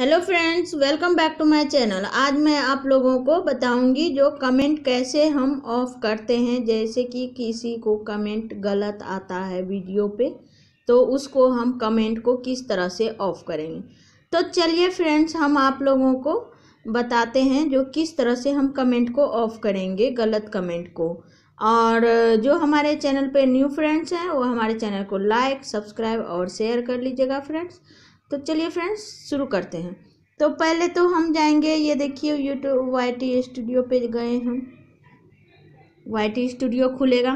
hello friends welcome back to my channel आज मैं आप लोगों को बताऊंगी जो कमेंट कैसे हम ऑफ़ करते हैं जैसे कि किसी को कमेंट गलत आता है वीडियो पे तो उसको हम कमेंट को किस तरह से ऑफ़ करेंगे तो चलिए फ्रेंड्स हम आप लोगों को बताते हैं जो किस तरह से हम कमेंट को ऑफ़ करेंगे गलत कमेंट को और जो हमारे चैनल पे न्यू फ्रेंड्स हैं वो हमारे चैनल को लाइक सब्सक्राइब और शेयर कर लीजिएगा फ्रेंड्स तो चलिए फ्रेंड्स शुरू करते हैं तो पहले तो हम जाएंगे ये देखिए यूट्यूब वाई टी स्टूडियो पे गए हम वाई टी स्टूडियो खुलेगा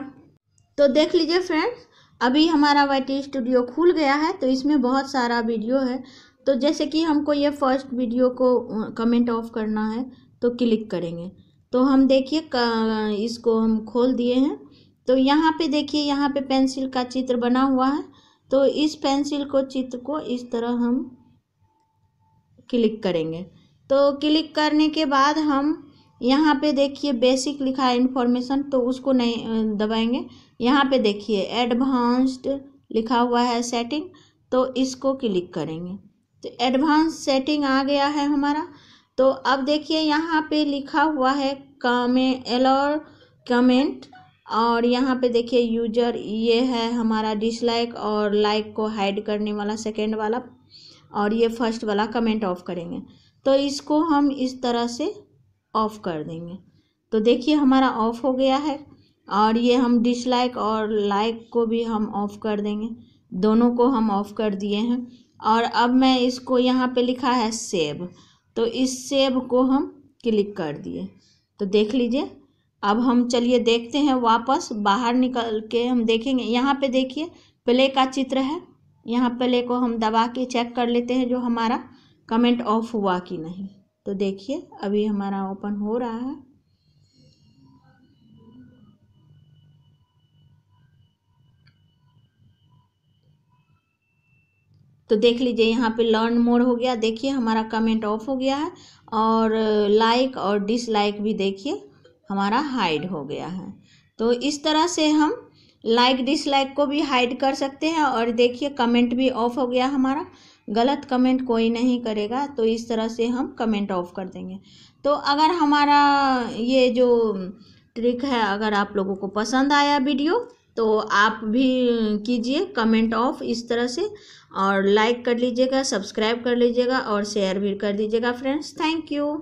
तो देख लीजिए फ्रेंड्स अभी हमारा वाई टी स्टूडियो खुल गया है तो इसमें बहुत सारा वीडियो है तो जैसे कि हमको ये फर्स्ट वीडियो को कमेंट ऑफ करना है तो क्लिक करेंगे तो हम देखिए इसको हम खोल दिए हैं तो यहाँ पे देखिए यहाँ पे पेंसिल का चित्र बना हुआ है तो इस पेंसिल को चित्र को इस तरह हम क्लिक करेंगे तो क्लिक करने के बाद हम यहाँ पे देखिए बेसिक लिखा है इन्फॉर्मेशन तो उसको नहीं दबाएंगे यहाँ पे देखिए एडवांस्ड लिखा हुआ है सेटिंग तो इसको क्लिक करेंगे तो एडवांस सेटिंग आ गया है हमारा तो अब देखिए यहाँ पे लिखा हुआ है कमे एलोर कमेंट और यहाँ पे देखिए यूजर ये है हमारा डिसलाइक और लाइक को हाइड करने वाला सेकेंड वाला और ये फर्स्ट वाला कमेंट ऑफ करेंगे तो इसको हम इस तरह से ऑफ़ कर देंगे तो देखिए हमारा ऑफ़ हो गया है और ये हम डिसलाइक और लाइक को भी हम ऑफ़ कर देंगे दोनों को हम ऑफ़ कर दिए हैं और अब मैं इसको यहाँ पे लिखा है सेव तो इस सेव को हम क्लिक कर दिए तो देख लीजिए अब हम चलिए देखते हैं वापस बाहर निकल के हम देखेंगे यहाँ पे देखिए प्ले का चित्र है यहाँ प्ले को हम दबा के चेक कर लेते हैं जो हमारा कमेंट ऑफ हुआ कि नहीं तो देखिए अभी हमारा ओपन हो रहा है तो देख लीजिए यहाँ पे लर्न मोड हो गया देखिए हमारा कमेंट ऑफ हो गया है और लाइक और डिसलाइक भी देखिए हमारा हाइड हो गया है तो इस तरह से हम लाइक डिसलाइक को भी हाइड कर सकते हैं और देखिए कमेंट भी ऑफ हो गया हमारा गलत कमेंट कोई नहीं करेगा तो इस तरह से हम कमेंट ऑफ कर देंगे तो अगर हमारा ये जो ट्रिक है अगर आप लोगों को पसंद आया वीडियो तो आप भी कीजिए कमेंट ऑफ इस तरह से और लाइक कर लीजिएगा सब्सक्राइब कर लीजिएगा और शेयर भी कर दीजिएगा फ्रेंड्स थैंक यू